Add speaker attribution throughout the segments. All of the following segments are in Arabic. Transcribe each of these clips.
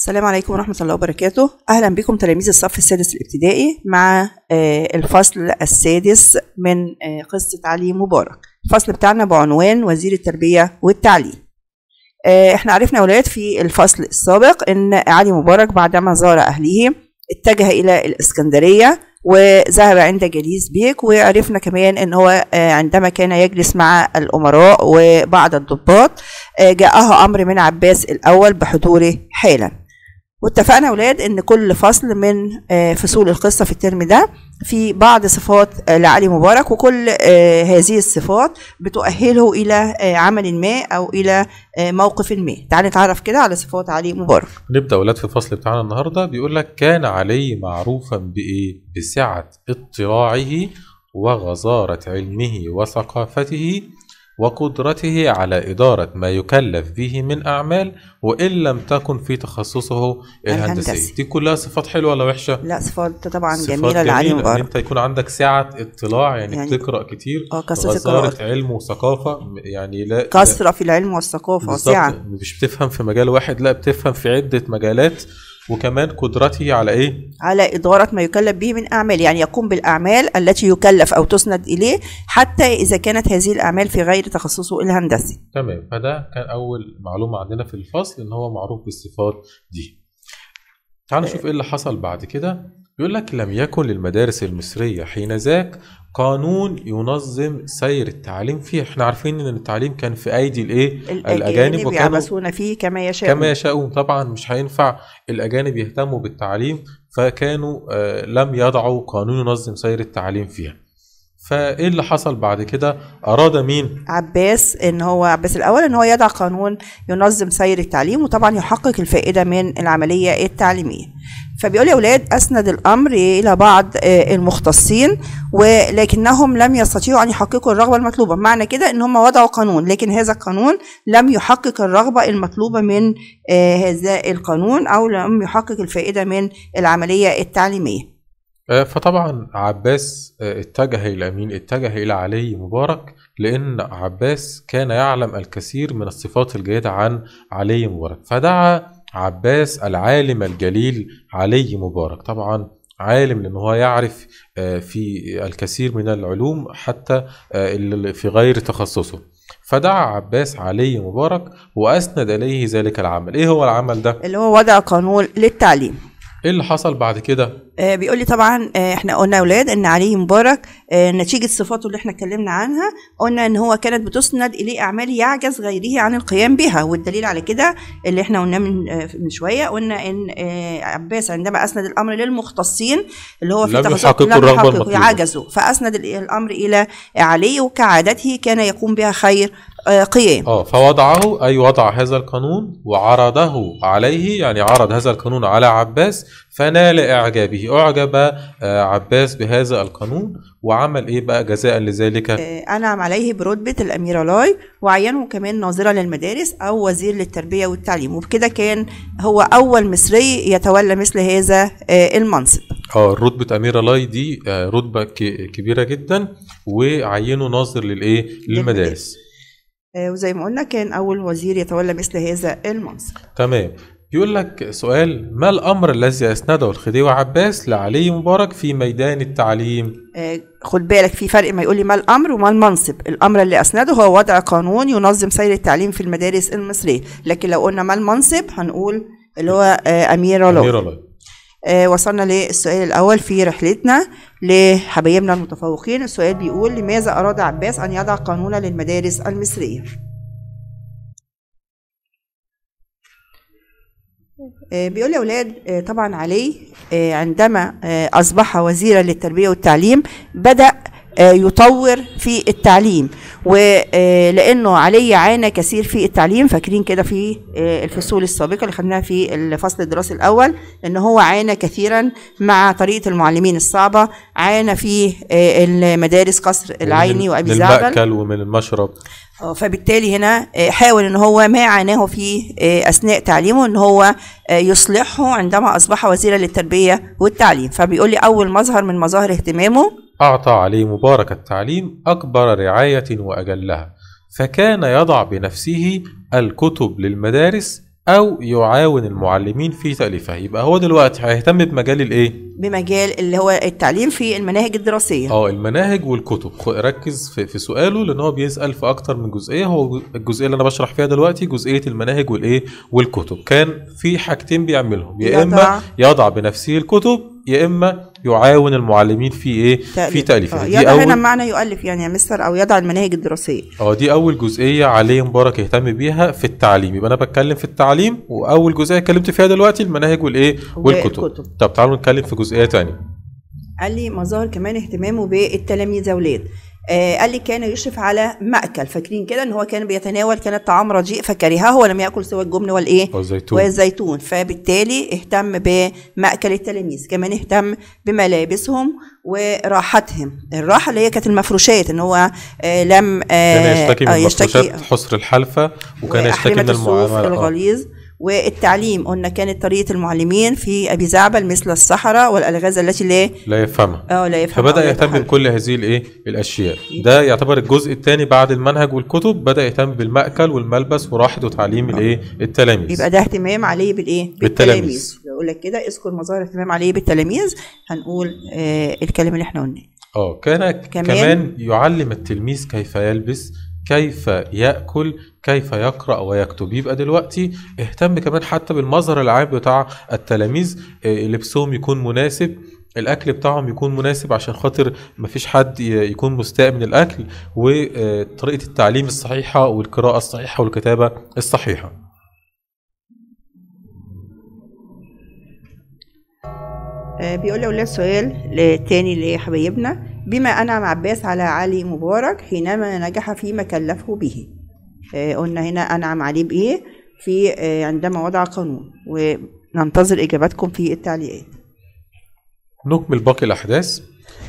Speaker 1: السلام عليكم ورحمة الله وبركاته أهلا بكم تلاميذ الصف السادس الابتدائي مع آه، الفصل السادس من آه، قصة علي مبارك الفصل بتاعنا بعنوان وزير التربية والتعليم آه، احنا عرفنا أولاد في الفصل السابق أن علي مبارك بعدما زار أهله اتجه إلى الإسكندرية وذهب عند جليس بيك وعرفنا كمان ان هو عندما كان يجلس مع الامراء وبعض الضباط جاءها امر من عباس الاول بحضوره حالا واتفقنا يا ولاد ان كل فصل من آه، فصول القصه في الترم ده في بعض صفات آه، لعلي مبارك وكل آه، هذه الصفات بتؤهله الى عمل ما او الى موقف ما تعال نتعرف كده على صفات علي مبارك
Speaker 2: نبدا ولاد في الفصل بتاعنا النهارده بيقول لك كان علي معروفا بايه بسعه اطلاعه وغزاره علمه وثقافته وقدرته على إدارة ما يكلف به من أعمال وإن لم تكن في تخصصه الهندسي الهندسي. دي كلها صفات حلوة ولا
Speaker 1: وحشة؟ لا صفات طبعا صفات جميلة لعلي مبارك إن
Speaker 2: أنت يكون عندك سعة اطلاع يعني, يعني بتقرأ كتير
Speaker 1: اه كثرة
Speaker 2: علم وثقافة يعني لا كثرة
Speaker 1: في العلم والثقافة وسعة
Speaker 2: مش بتفهم في مجال واحد لا بتفهم في عدة مجالات وكمان قدرته على ايه؟
Speaker 1: على اداره ما يكلف به من اعمال، يعني يقوم بالاعمال التي يكلف او تسند اليه حتى اذا كانت هذه الاعمال في غير تخصصه الهندسي.
Speaker 2: تمام، فده كان اول معلومه عندنا في الفصل ان هو معروف بالصفات دي. تعالوا آه. نشوف ايه اللي حصل بعد كده. بيقول لك لم يكن للمدارس المصرية حين ذاك قانون ينظم سير التعليم فيه احنا عارفين ان التعليم كان في ايدي الايه الاجانب وكانوا
Speaker 1: فيه كما يشاءون كما
Speaker 2: يشاءون طبعا مش هينفع الاجانب يهتموا بالتعليم فكانوا آه لم يضعوا قانون ينظم سير التعليم فيها فايه اللي حصل بعد كده اراد مين
Speaker 1: عباس ان هو عباس الاول ان هو يضع قانون ينظم سير التعليم وطبعا يحقق الفائده من العمليه التعليميه فبيقول يا أولاد أسند الأمر إلى بعض آه، المختصين ولكنهم لم يستطيعوا أن يحققوا الرغبة المطلوبة معنى كده أن هم وضعوا قانون لكن هذا القانون لم يحقق الرغبة المطلوبة من آه، هذا القانون أو لم يحقق الفائدة من العملية التعليمية
Speaker 2: آه، فطبعا عباس اتجه إلى مين؟ اتجه إلى علي مبارك لأن عباس كان يعلم الكثير من الصفات الجيدة عن علي مبارك فدعا عباس العالم الجليل علي مبارك طبعا عالم لأنه هو يعرف آه، في الكثير من العلوم حتى آه، في غير تخصصه فدعا عباس علي مبارك واسند اليه ذلك العمل ايه هو العمل ده اللي هو وضع قانون للتعليم ايه اللي حصل بعد كده؟
Speaker 1: آه بيقول لي طبعا آه احنا قلنا اولاد ان علي مبارك آه نتيجه صفاته اللي احنا اتكلمنا عنها قلنا ان هو كانت بتسند اليه اعمال يعجز غيره عن القيام بها والدليل على كده اللي احنا قلناه من آه من شويه قلنا ان آه عباس عندما اسند الامر للمختصين اللي هو في لم يحققوا الرغبه عجزوا فاسند الامر الى علي وكعادته كان يقوم بها خير آه، قيام
Speaker 2: اه فوضعه أي وضع هذا القانون وعرضه عليه يعني عرض هذا القانون على عباس فنال إعجابه أعجب آه، عباس بهذا القانون وعمل إيه بقى جزاء لذلك آه،
Speaker 1: أنعم عليه برتبة الأمير لاي وعينه كمان ناظرا للمدارس أو وزير للتربية والتعليم وبكده كان هو أول مصري يتولى مثل هذا المنصب
Speaker 2: اه رتبة أمير لاي دي رتبة كبيرة جدا وعينه ناظر للإيه للمدارس
Speaker 1: آه، وزي ما قلنا كان أول وزير يتولى مثل هذا المنصب
Speaker 2: تمام يقول لك سؤال ما الأمر الذي أسنده الخديوي عباس لعلي مبارك في ميدان التعليم؟
Speaker 1: آه، خد بالك في فرق ما يقول لي ما الأمر وما المنصب الأمر اللي أسنده هو وضع قانون ينظم سير التعليم في المدارس المصرية لكن لو قلنا ما المنصب هنقول اللي هو الله أمير الله آه وصلنا للسؤال الأول في رحلتنا لحبايبنا المتفوقين السؤال بيقول لماذا أراد عباس أن يضع قانونا للمدارس المصرية آه، بيقول يا أولاد آه، طبعا علي آه، عندما أصبح وزيرا للتربية والتعليم بدأ آه، يطور في التعليم ولانه آه، علي عانى كثير في التعليم فاكرين كده في آه، الفصول السابقه اللي خدناها في الفصل الدراسي الاول ان هو عانى كثيرا مع طريقه المعلمين الصعبه عانى في المدارس قصر يعني العيني وابي زعبل من المأكل
Speaker 2: ومن المشرب
Speaker 1: فبالتالي هنا حاول ان هو ما عاناه في اثناء تعليمه ان هو يصلحه عندما اصبح وزيرا للتربيه والتعليم فبيقول لي اول مظهر من مظاهر اهتمامه
Speaker 2: أعطى عليه مبارك التعليم أكبر رعاية وأجلها فكان يضع بنفسه الكتب للمدارس أو يعاون المعلمين في تأليفها يبقى هو دلوقتي هيهتم بمجال الإيه؟
Speaker 1: بمجال اللي هو التعليم في المناهج الدراسية
Speaker 2: اه المناهج والكتب ركز في, في سؤاله لأن هو بيسأل في أكتر من جزئية هو الجزئية اللي أنا بشرح فيها دلوقتي جزئية المناهج والإيه؟ والكتب كان في حاجتين بيعملهم يا إما يضع بنفسه الكتب يا إما يعاون المعلمين في ايه تأليف. في آه، دي يضع هنا
Speaker 1: معنى يؤلف يعني يا مستر او يضع المناهج الدراسيه
Speaker 2: اه دي اول جزئيه علي مبارك يهتم بيها في التعليم يبقى انا بتكلم في التعليم واول جزئيه اتكلمت فيها دلوقتي المناهج والايه والكتب. والكتب طب تعالوا نتكلم في جزئيه ثانيه
Speaker 1: قال لي مظاهر كمان اهتمامه بالتلاميذ اولاد آه، قال لي كان يشرف على مأكل فاكرين كده ان هو كان بيتناول كان الطعام رديء فكرهه ولم يأكل سوى الجبن والايه والزيتون والزيتون فبالتالي اهتم بمأكل التلاميذ كمان اهتم بملابسهم وراحتهم الراحة اللي هي كانت المفروشات ان هو آه، لم آه، كان يشتكي من يشتكي
Speaker 2: حسر الحلفة وكان يشتكي من المعاملة الغليظ
Speaker 1: والتعليم قلنا كانت طريقه المعلمين في ابي زعبل مثل الصحراء والالغاز التي لا
Speaker 2: لا يفهمها اه لا يفهمها فبدا يهتم بكل هذه الايه الاشياء ده يعتبر الجزء الثاني بعد المنهج والكتب بدا يهتم بالمأكل والملبس وراحه وتعليم آه. الايه التلاميذ يبقى
Speaker 1: ده اهتمام عليه بالايه بالتلاميذ بقول لك كده اذكر مظاهر اهتمام عليه بالتلاميذ هنقول آه الكلام اللي احنا قلناه اه كان كمان, كمان
Speaker 2: يعلم التلميذ كيف يلبس كيف ياكل كيف يقرا ويكتب يبقى دلوقتي اهتم كمان حتى بالمظهر العام بتاع التلاميذ آه، لبسهم يكون مناسب الاكل بتاعهم يكون مناسب عشان خاطر مفيش حد يكون مستاء من الاكل وطريقه آه، التعليم الصحيحه والقراءه الصحيحه والكتابه الصحيحه
Speaker 1: آه، بيقول لي سؤال تاني لحبايبنا بما أنعم عباس على علي مبارك حينما نجح فيما كلفه به آه، قلنا هنا أنعم عليه بإيه في آه، عندما وضع قانون وننتظر إجاباتكم في التعليقات
Speaker 2: نكمل باقي الأحداث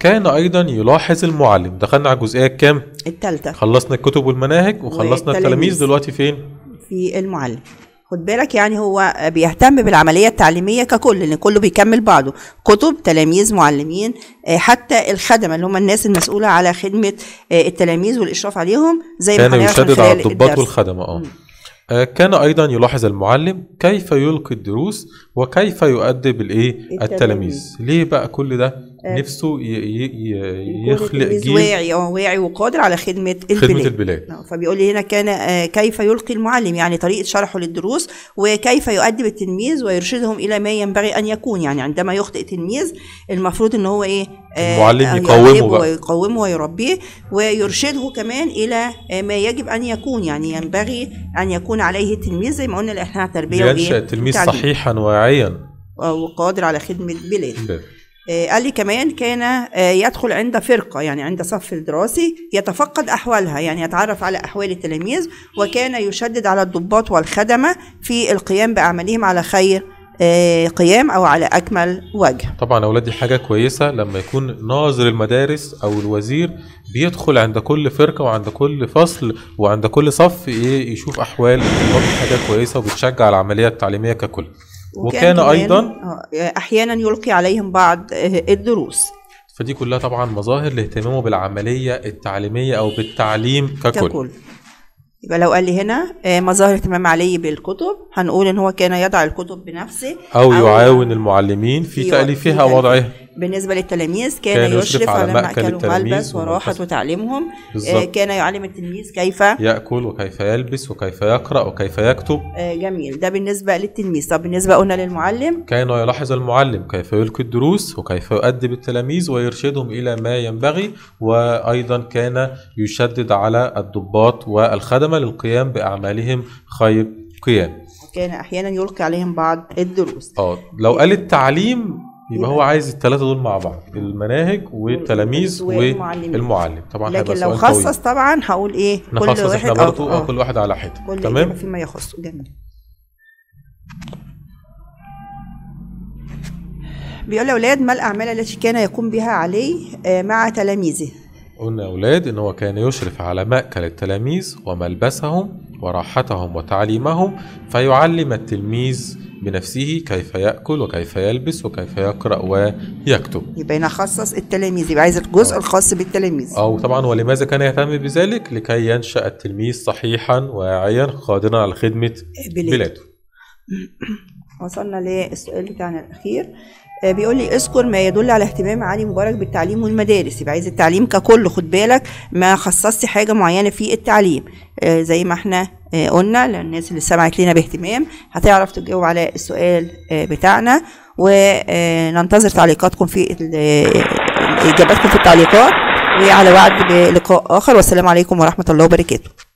Speaker 2: كان أيضا يلاحظ المعلم دخلنا على الجزئية الكام؟ التالتة خلصنا الكتب والمناهج وخلصنا التلاميذ دلوقتي فين؟
Speaker 1: في المعلم خد بالك يعني هو بيهتم بالعملية التعليمية ككل لأن كله بيكمل بعضه كتب تلاميذ معلمين آه، حتى الخدمة اللي هم الناس المسؤولة على خدمة آه، التلاميذ والإشراف عليهم زي ما كان يشدد على الضباط والخدمة
Speaker 2: آه. اه كان أيضا يلاحظ المعلم كيف يلقي الدروس وكيف يؤدب الايه التلاميذ ليه بقى كل ده آه. نفسه يخلق جيل واعي
Speaker 1: اه واعي وقادر على خدمه البلاد خدمه البلاد آه، فبيقول لي هنا كان آه، كيف يلقي المعلم يعني طريقه شرحه للدروس وكيف يؤدب التلميذ ويرشدهم الى ما ينبغي ان يكون يعني عندما يخطئ تلميذ المفروض ان هو ايه المعلم يقومه بقى ويقومه ويربيه ويرشده كمان الى ما يجب ان يكون يعني ينبغي ان يكون عليه التلميذ زي ما قلنا احنا تربيه ينشا التلميذ صحيحا
Speaker 2: واعيا شرعيا
Speaker 1: وقادر على خدمة بلاد إيه. آه، قال لي كمان كان آه، يدخل عند فرقة يعني عند صف الدراسي يتفقد أحوالها يعني يتعرف على أحوال التلاميذ وكان يشدد على الضباط والخدمة في القيام بأعمالهم على خير آه، قيام او على اكمل وجه
Speaker 2: طبعا اولادي حاجه كويسه لما يكون ناظر المدارس او الوزير بيدخل عند كل فرقه وعند كل فصل وعند كل صف ايه يشوف احوال حاجه كويسه وبتشجع العمليه التعليميه ككل وكان, أيضا
Speaker 1: آه، أحيانا يلقي عليهم بعض آه، الدروس
Speaker 2: فدي كلها طبعا مظاهر لاهتمامه بالعملية التعليمية أو بالتعليم ككل, ككل.
Speaker 1: يبقى لو قال لي هنا آه، مظاهر اهتمام علي بالكتب هنقول ان هو كان يضع الكتب بنفسه او, أو يعاون
Speaker 2: المعلمين في تأليفها ووضعها
Speaker 1: بالنسبة للتلاميذ كان, كان يشرف على مأكل وملبس وراحة وتعليمهم بالزبط. آه، كان يعلم التلميذ كيف
Speaker 2: يأكل وكيف يلبس وكيف يقرأ وكيف يكتب
Speaker 1: آه، جميل ده بالنسبة للتلميذ طب بالنسبة قلنا للمعلم
Speaker 2: كان يلاحظ المعلم كيف يلقي الدروس وكيف يؤدب التلاميذ ويرشدهم إلى ما ينبغي وأيضا كان يشدد على الضباط والخدمة للقيام بأعمالهم خير قيام
Speaker 1: كان احيانا يلقي عليهم بعض الدروس
Speaker 2: اه لو قال التعليم يبقى هو عايز الثلاثه دول مع بعض المناهج والتلاميذ والمعلم طبعا لكن لو خصص
Speaker 1: طويل. طبعا هقول ايه كل واحد على آه،, آه. اه كل واحد على حته تمام فيما يخصه جميل بيقول لأولاد ما الأعمال التي كان يقوم بها علي آه، مع تلاميذه
Speaker 2: قلنا أولاد إن هو كان يشرف على مأكل التلاميذ وملبسهم وراحتهم وتعليمهم فيعلم التلميذ بنفسه كيف يأكل وكيف يلبس وكيف يقرأ ويكتب
Speaker 1: يبقى نخصص التلاميذ يبقى عايز الجزء آه. الخاص بالتلاميذ أو
Speaker 2: طبعا ولماذا كان يهتم بذلك لكي ينشأ التلميذ صحيحا واعيا قادرا على خدمة بلاده, بلاده.
Speaker 1: وصلنا للسؤال بتاعنا الأخير آه، بيقول لي اذكر ما يدل على اهتمام علي مبارك بالتعليم والمدارس يبقى عايز التعليم ككل خد بالك ما خصصتي حاجه معينه في التعليم آه، زي ما احنا آه، قلنا للناس اللي سمعت لينا باهتمام هتعرف تجاوب على السؤال بتاعنا وننتظر تعليقاتكم في اجاباتكم في التعليقات وعلى وعد بلقاء اخر والسلام عليكم ورحمه الله وبركاته